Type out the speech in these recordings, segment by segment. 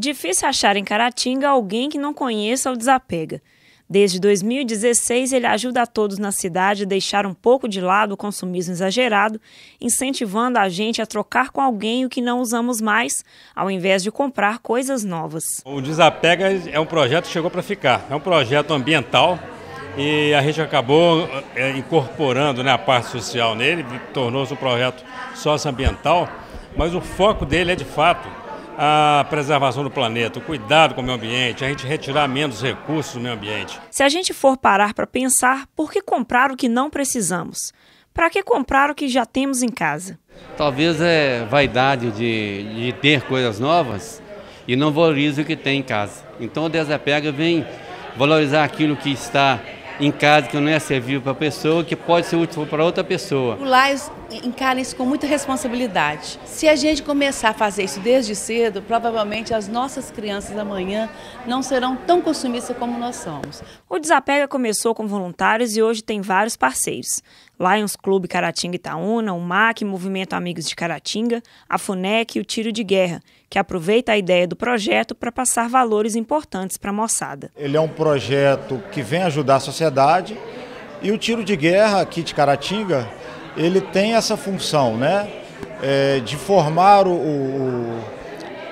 Difícil achar em Caratinga alguém que não conheça o Desapega. Desde 2016, ele ajuda a todos na cidade a deixar um pouco de lado o consumismo exagerado, incentivando a gente a trocar com alguém o que não usamos mais, ao invés de comprar coisas novas. O Desapega é um projeto que chegou para ficar. É um projeto ambiental e a gente acabou é, incorporando né, a parte social nele, tornou-se um projeto socioambiental, mas o foco dele é de fato a preservação do planeta, o cuidado com o meio ambiente, a gente retirar menos recursos do meio ambiente. Se a gente for parar para pensar, por que comprar o que não precisamos? Para que comprar o que já temos em casa? Talvez é vaidade de, de ter coisas novas e não valoriza o que tem em casa. Então o Desapega é vem valorizar aquilo que está em casa, que não é servido para a pessoa, que pode ser útil para outra pessoa. O encara isso com muita responsabilidade. Se a gente começar a fazer isso desde cedo, provavelmente as nossas crianças amanhã não serão tão consumistas como nós somos. O Desapega começou com voluntários e hoje tem vários parceiros. Lions Clube Caratinga Itaúna, o MAC, Movimento Amigos de Caratinga, a FUNEC e o Tiro de Guerra, que aproveita a ideia do projeto para passar valores importantes para a moçada. Ele é um projeto que vem ajudar a sociedade e o Tiro de Guerra aqui de Caratinga ele tem essa função, né? É, de formar o, o,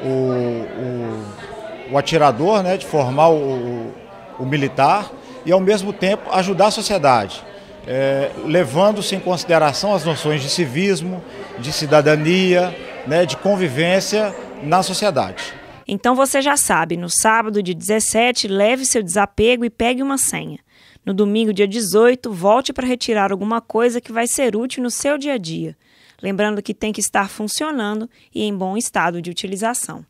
o, o, atirador, né? De formar o, militar e ao mesmo tempo ajudar a sociedade, é, levando-se em consideração as noções de civismo, de cidadania, né? De convivência na sociedade. Então você já sabe, no sábado de 17, leve seu desapego e pegue uma senha. No domingo, dia 18, volte para retirar alguma coisa que vai ser útil no seu dia a dia. Lembrando que tem que estar funcionando e em bom estado de utilização.